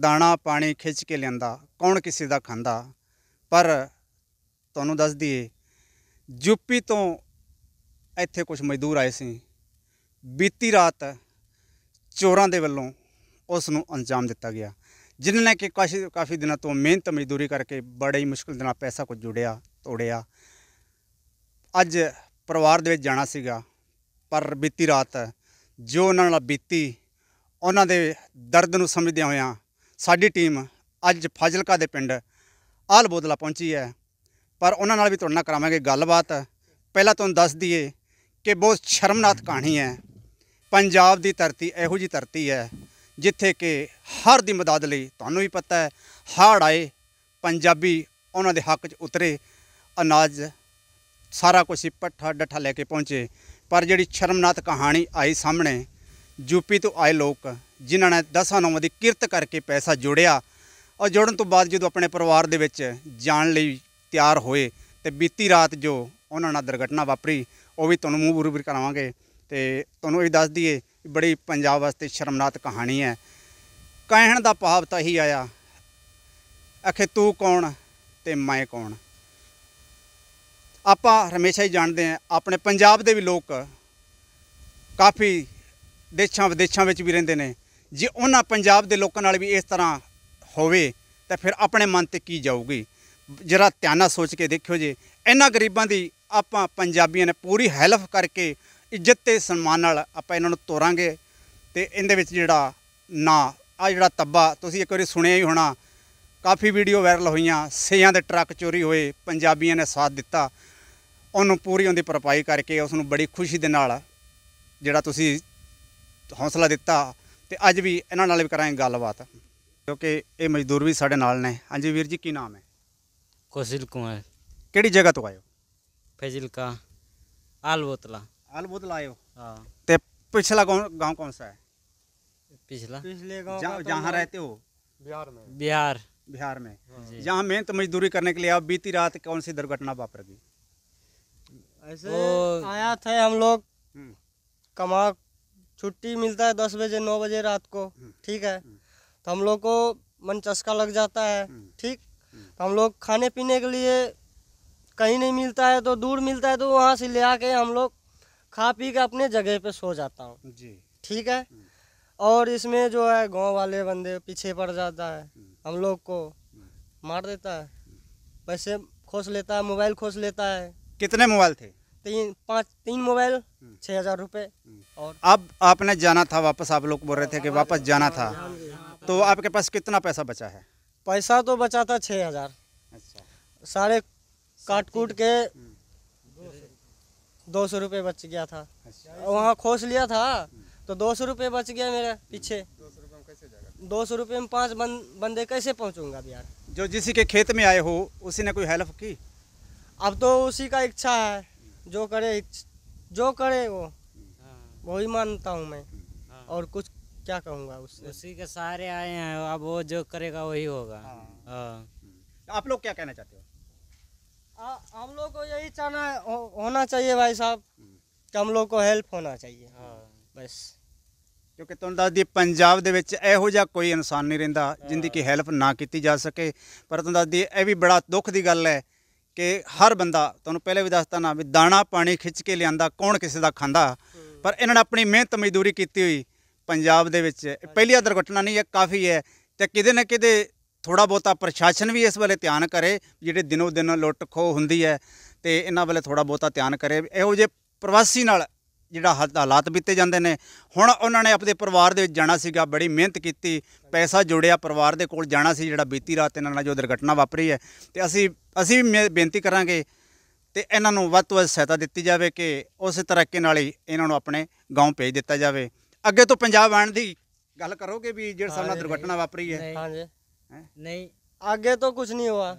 ਦਾਣਾ ਪਾਣੀ ਖਿੱਚ ਕੇ ਲਿਆਂਦਾ ਕੌਣ ਕਿਸੇ ਦਾ ਖਾਂਦਾ ਪਰ ਤੁਹਾਨੂੰ ਦੱਸ ਦਈਏ ਜੁੱਪੀ ਤੋਂ ਇੱਥੇ ਕੁਝ ਮਜ਼ਦੂਰ ਆਏ ਸੀ ਬੀਤੀ ਰਾਤ ਚੋਰਾਂ ਦੇ ਵੱਲੋਂ ਉਸ ਨੂੰ ਅੰਜਾਮ ਦਿੱਤਾ ਗਿਆ ਜਿਨ੍ਹਾਂ ਨੇ ਕਿ ਕਾਫੀ ਕਾਫੀ ਦਿਨਾਂ ਤੋਂ ਮਿਹਨਤ ਮਜ਼ਦੂਰੀ ਕਰਕੇ ਬੜੇ ਹੀ ਮੁਸ਼ਕਲ ਨਾਲ ਪੈਸਾ ਕੁਝ ਜੁੜਿਆ ਤੋੜਿਆ ਅੱਜ ਪਰਿਵਾਰ ਦੇ ਵਿੱਚ ਜਾਣਾ ਸੀਗਾ ਪਰ ਬੀਤੀ ਰਾਤ ਜੋ ਉਹਨਾਂ ਨਾਲ ਬੀਤੀ ਉਹਨਾਂ ਦੇ ਦਰਦ ਨੂੰ ਸਮਝਦਿਆਂ ਹੋਇਆਂ ਸਾਡੀ ਟੀਮ ਅੱਜ ਫਾਜ਼ਿਲਕਾ ਦੇ ਪਿੰਡ ਆਲ ਬੋਦਲਾ ਪਹੁੰਚੀ ਹੈ ਪਰ ਉਹਨਾਂ ਨਾਲ ਵੀ ਤੁਹਾਡੇ ਨਾਲ ਕਰਾਵਾਂਗੇ ਗੱਲਬਾਤ ਪਹਿਲਾਂ ਤੁਹਾਨੂੰ ਦੱਸ ਦਈਏ ਕਿ ਬਹੁਤ ਸ਼ਰਮਨਾਕ ਕਹਾਣੀ ਹੈ ਪੰਜਾਬ ਦੀ ਧਰਤੀ ਇਹੋ ਜੀ ਧਰਤੀ ਹੈ ਜਿੱਥੇ ਕਿ ਹਰ ਦੀ ਮਦਦ ਲਈ ਤੁਹਾਨੂੰ ਵੀ ਪਤਾ ਹੈ ਹਾੜ ਆਏ ਪੰਜਾਬੀ ਉਹਨਾਂ ਦੇ ਹੱਕ 'ਚ ਉਤਰੇ ਅਨਾਜ ਸਾਰਾ ਕੁਝ ਪੱਠਾ ਡੱਠਾ ਲੈ ਕੇ ਪਹੁੰਚੇ ਪਰ ਜਿਹੜੀ ਸ਼ਰਮਨਾਕ ਕਹਾਣੀ ਆਈ ਸਾਹਮਣੇ ਯੂਪੀ ਤੋਂ ਆਏ ਲੋਕ ਜਿਨ੍ਹਾਂ ਨੇ ਦਸਾਂ ਨੌਵਾਂ ਦੀ ਕਿਰਤ ਕਰਕੇ ਪੈਸਾ ਜੋੜਿਆ ਔਰ ਜੋੜਨ ਤੋਂ ਬਾਅਦ ਜਦੋਂ ਆਪਣੇ ਪਰਿਵਾਰ ਦੇ ਵਿੱਚ ਜਾਣ ਲਈ ਤਿਆਰ ਹੋਏ ਤੇ ਬੀਤੀ ਰਾਤ ਜੋ ਉਹਨਾਂ ਨਾਲ ਦੁਰਘਟਨਾ ਵਾਪਰੀ ਉਹ ਵੀ ਤੁਹਾਨੂੰ ਮੂੰਹ ਬੁਰੀ ਕਰਾਵਾਂਗੇ ਤੇ ਤੁਹਾਨੂੰ ਇਹ ਦੱਸ ਦਈਏ ਬੜੀ ਪੰਜਾਬ ਵਾਸਤੇ ਸ਼ਰਮਨਾਕ ਕਹਾਣੀ ਹੈ ਕਹਿਣ ਦਾ ਭਾਵ ਤਾਂ ਹੀ ਆਇਆ ਅਖੇ ਤੂੰ ਕੌਣ ਤੇ ਮੈਂ ਕੌਣ ਆਪਾਂ ਹਮੇਸ਼ਾ ਹੀ ਜਾਣਦੇ ਆ ਆਪਣੇ ਪੰਜਾਬ ਦੇ ਵੀ ਲੋਕ ਕਾਫੀ ਦੇਸ਼ਾਂ ਵਿਦੇਸ਼ਾਂ ਵਿੱਚ ਵੀ ਰਹਿੰਦੇ ਨੇ ਜੇ ਉਹਨਾਂ ਪੰਜਾਬ ਦੇ ਲੋਕਾਂ ਨਾਲ ਵੀ ਇਸ ਤਰ੍ਹਾਂ ਹੋਵੇ ਤਾਂ ਫਿਰ ਆਪਣੇ ਮਨ ਤੇ ਕੀ ਜਾਊਗੀ ਜਰਾ ਧਿਆਨ ਨਾਲ ਸੋਚ ਕੇ ਦੇਖਿਓ ਜੇ ਇਹਨਾਂ ਗਰੀਬਾਂ ਦੀ ਆਪਾਂ ਪੰਜਾਬੀਆਂ ਨੇ ਪੂਰੀ ਹੈਲਪ ਕਰਕੇ ਇੱਜ਼ਤ ਤੇ ਸਨਮਾਨ ਨਾਲ ਆਪਾਂ ਇਹਨਾਂ ਨੂੰ ਤੋਰਾਂਗੇ ਤੇ ਇਹਦੇ ਵਿੱਚ ਜਿਹੜਾ ਨਾ ਆ ਜਿਹੜਾ ਤੱਬਾ ਤੁਸੀਂ ਇੱਕ ਵਾਰੀ ਸੁਣਿਆ ਹੀ ਹੋਣਾ ਕਾਫੀ ਵੀਡੀਓ ਵਾਇਰਲ ਹੋਈਆਂ ਸਿਆਂ ਦੇ ਟਰੱਕ ਚੋਰੀ ਹੋਏ ਪੰਜਾਬੀਆਂ ਨੇ ਸਾਥ ਦਿੱਤਾ ਉਹਨੂੰ ਪੂਰੀ ਉਹਦੀ ਪਰਪਾਈ ਕਰਕੇ ਉਸ ਨੂੰ ਬੜੀ ਖੁਸ਼ੀ ਦੇ ਨਾਲ ਜਿਹੜਾ ਤੁਸੀਂ ਹੌਸਲਾ ਦਿੱਤਾ तो अज भी इन्हों भी करा गलबात क्योंकि ये मजदूर भी साढ़े नाल ने हाँ जी वीर जी की नाम है कौशिल कुमार ਕਿਹੜੀ ਜਗ੍ਹਾ ਤੋਂ ਆਏ ਹੋ फैजिल का आल बोतला आयो हाँ तो पिछला ਕੌਣ गाँव कौन सा है पिछला पिछले गाँव जहाँ तो जहाँ रहते हो बिहार में बिहार बिहार में जहाँ मेहनत मजदूरी करने के लिए आप बीती रात कौन सी दुर्घटना वापर गई ऐसे आया थे हम लोग हम्म। कमा छुट्टी मिलता है दस बजे नौ बजे रात को हम्म। ठीक है हम्म। तो हम लोग को मन चस्का लग जाता है हम्म। ठीक तो हम लोग खाने पीने के लिए कहीं नहीं मिलता है तो दूर मिलता है तो वहाँ से ले आके हम लोग खा पी के अपने जगह पे सो जाता हूँ ठीक है और इसमें जो है गांव वाले बंदे पीछे पड़ जाता है हम लोग को मार देता है पैसे खोस लेता है मोबाइल खोस लेता है कितने मोबाइल थे तीन पाँच तीन मोबाइल हम्म। छः हजार रुपये हम्म। और अब आपने जाना था वापस आप लोग बोल रहे थे कि वापस जाना था हाँ हाँ तो आपके पास कितना पैसा बचा है पैसा तो बचा था छः हजार अच्छा सारे काट कूट के दो सौ रुपये बच गया था अच्छा। वहाँ खोस लिया था तो दो सौ रुपये बच गया मेरे हम्म। पीछे दो सौ रुपये में पाँच बंदे कैसे पहुँचूंगा बिहार जो जिसी के खेत में आए हो उसी ने कोई हेल्प की अब तो उसी का इच्छा है जो करे जो करे वो हाँ। वही मानता हूँ मैं हाँ। और कुछ क्या कहूँगा उससे उसी के सारे आए हैं अब वो जो करेगा वही होगा हाँ। हम्म। आप लोग क्या कहना चाहते हो हम लोग को यही चाहना हो, होना चाहिए भाई साहब हम्म। कि हम लोग को हेल्प होना चाहिए बस क्योंकि तुम दस दी पंजाब योजा कोई इंसान नहीं रहा ਨਹੀਂ ਰਹਿੰਦਾ ਜਿੰਦੀ ਕੀ ਹੈਲਪ ਨਾ ਕੀਤੀ ਜਾ ਸਕੇ ਪਰ ਤੁਹਾਨੂੰ ਦੱਸਦੀ ਇਹ ਵੀ ਬੜਾ ਦੁੱਖ ਦੀ ਕਿ ਹਰ ਬੰਦਾ ਤੁਹਾਨੂੰ ਪਹਿਲੇ ਵੀ ਦੱਸਤਾ ਨਾ ਵੀ ਦਾਣਾ ਪਾਣੀ ਖਿੱਚ ਕੇ ਲਿਆਂਦਾ ਕੌਣ ਕਿਸੇ ਦਾ ਖਾਂਦਾ ਪਰ ਇਹਨਾਂ ਨੇ ਆਪਣੀ ਮਿਹਨਤ ਮਜ਼ਦੂਰੀ ਕੀਤੀ ਹੋਈ ਪੰਜਾਬ ਦੇ ਵਿੱਚ ਪਹਿਲੀ ਦੁਰਘਟਨਾ ਨਹੀਂ ਇਹ ਕਾਫੀ ਹੈ ਤੇ ਕਿਤੇ ਨਾ ਕਿਤੇ ਥੋੜਾ ਬਹੁਤਾ ਪ੍ਰਸ਼ਾਸਨ ਵੀ ਇਸ ਵੱਲੇ ਧਿਆਨ ਕਰੇ ਜਿਹੜੇ ਦਿਨੋ ਦਿਨ ਲੁੱਟ ਖੋ ਹੁੰਦੀ ਹੈ ਤੇ ਇਹਨਾਂ ਵੱਲੇ ਥੋੜਾ ਬਹੁਤਾ ਧਿਆਨ ਕਰੇ ਇਹੋ ਜੇ ਪ੍ਰਵਾਸੀ ਨਾਲ ਜਿਹੜਾ ਹਾਲਾਤ ਬੀਤੇ ਜਾਂਦੇ ਨੇ ਹੁਣ ਉਹਨਾਂ ਨੇ ਆਪਣੇ ਪਰਿਵਾਰ ਦੇ ਵਿੱਚ ਜਾਣਾ ਸੀਗਾ ਬੜੀ ਮਿਹਨਤ ਕੀਤੀ ਪੈਸਾ ਜੋੜਿਆ ਪਰਿਵਾਰ ਦੇ ਕੋਲ ਜਾਣਾ ਸੀ ਜਿਹੜਾ ਬੀਤੀ ਰਾਤ ਇਹਨਾਂ ਨਾਲ ਜੋ ਦੁਰਘਟਨਾ ਵਾਪਰੀ ਹੈ ਤੇ ਅਸੀਂ ਅਸੀਂ ਵੀ ਬੇਨਤੀ ਕਰਾਂਗੇ ਤੇ ਇਹਨਾਂ ਨੂੰ ਵੱਧ ਤੋਂ ਵੱਧ ਸਹਾਇਤਾ ਦਿੱਤੀ ਜਾਵੇ ਕਿ ਉਸੇ ਤਰੀਕੇ ਨਾਲ ਹੀ ਇਹਨਾਂ ਨੂੰ ਆਪਣੇ گاؤں ਭੇਜ ਦਿੱਤਾ ਜਾਵੇ ਅੱਗੇ ਤੋਂ ਪੰਜਾਬ ਆਣ ਦੀ ਗੱਲ ਕਰੋਗੇ ਵੀ ਜਿਹੜਾ ਸਾਡਾ ਦੁਰਘਟਨਾ ਵਾਪਰੀ ਹੈ ਹਾਂਜੀ ਨਹੀਂ ਅੱਗੇ ਤੋਂ ਕੁਝ ਨਹੀਂ ਹੋਆ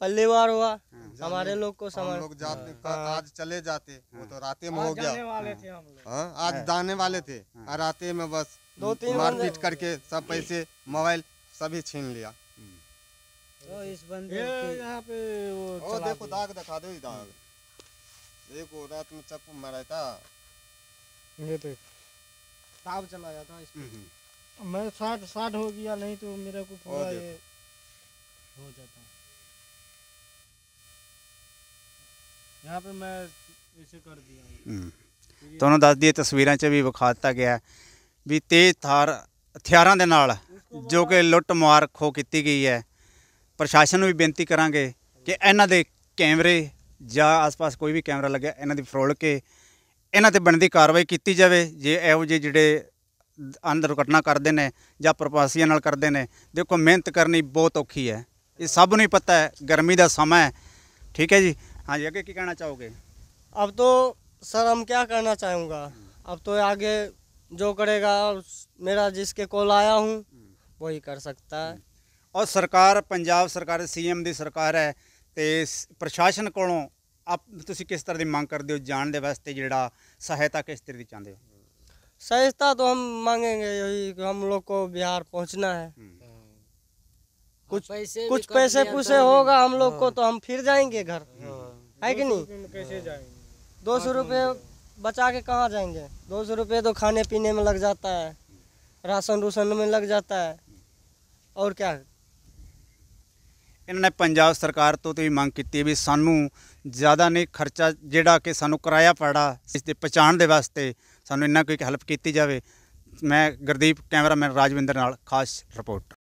पल्लेवार हुआ हाँ, हमारे लोग को समझ लोग जाते हाँ। आज चले जाते वो तो रात में हो गया हाँ आज दाने हाँ। वाले थे रात में बस दो तीन मारपीट करके सब पैसे मोबाइल सभी छीन लिया तो इस बंदे यहाँ पे वो ओ देखो दाग दिखा दो दाग देखो रात में चप्पू मारा था ये तो- देख ताव चलाया था इसमें हम्म, हम्म। मैं साठ साठ हो गया नहीं तो मेरे को पूरा ये हो जाता यहाँ ਮੈਂ मैं ਕਰ ਦਿਆ ਹੂੰ ਤੁਹਾਨੂੰ ਦੱਸ ਦਈਏ ਤਸਵੀਰਾਂ 'ਚ ਵੀ ਵਿਖਾ ਦਿੱਤਾ ਗਿਆ ਵੀ ਤੇਜ਼ ਥਾਰ ਹਥਿਆਰਾਂ ਦੇ ਨਾਲ ਜੋ ਕਿ ਲੁੱਟ ਮਾਰ ਖੋ ਕੀਤੀ ਗਈ ਹੈ ਪ੍ਰਸ਼ਾਸਨ ਨੂੰ ਵੀ ਬੇਨਤੀ ਕਰਾਂਗੇ ਕਿ ਇਹਨਾਂ ਦੇ ਕੈਮਰੇ ਜਾਂ ਆਸ-ਪਾਸ ਕੋਈ ਵੀ ਕੈਮਰਾ ਲੱਗਿਆ ਇਹਨਾਂ ਦੀ ਫਰੋਲ ਕੇ ਇਹਨਾਂ ਤੇ ਬਣਦੀ ਕਾਰਵਾਈ ਕੀਤੀ ਜਾਵੇ ਜੇ ਇਹੋ ਜਿਹੇ ਜਿਹੜੇ ਅੰਦਰ ਘਟਨਾ ਕਰਦੇ ਨੇ ਜਾਂ ਪ੍ਰਵਾਸੀਆਂ ਨਾਲ ਕਰਦੇ ਨੇ ਦੇਖੋ ਮਿਹਨਤ ਕਰਨੀ ਬਹੁਤ ਔਖੀ ਹੈ ਇਹ ਸਭ ਨੂੰ ਹੀ ਪਤਾ ਹੈ ਗਰਮੀ ਦਾ ਸਮਾਂ ਹੈ ਠੀਕ ਹੈ ਜੀ हाँ जी आगे की कहना चाहोगे अब तो सर हम क्या करना चाहूँगा हम्म। अब तो आगे जो करेगा मेरा जिसके कॉल आया हूँ हम्म। वही कर सकता है हम्म। और ਸਰਕਾਰ ਪੰਜਾਬ ਸਰਕਾਰ ਸੀਐਮ ਦੀ सरकार है तो प्रशासन को आप ਤੁਸੀਂ किस तरह की मांग करते हो जान दे वास्ते जो सहायता किस तरह की चाहते हो सहायता तो हम मांगेंगे यही कि हम लोग को बिहार पहुंचना है कुछ पैसे कुछ पैसे पुसे तो होगा हम लोग को हाँ। तो हम फिर जाएंगे घर हाँ। है कि नहीं कैसे दो सौ रुपये बचा के कहाँ जाएंगे दो सौ रुपये तो खाने पीने में लग जाता है राशन रूशन में लग जाता है और क्या इन्होंने पंजाब सरकार तो तो मांग की भी सानू ज़्यादा नहीं खर्चा जोड़ा कि सू किराया पड़ा इस पहचान के वास्ते सूँ इन्ना कोई हेल्प की जाए मैं गुरदीप कैमरामैन राजविंदर खास रिपोर्ट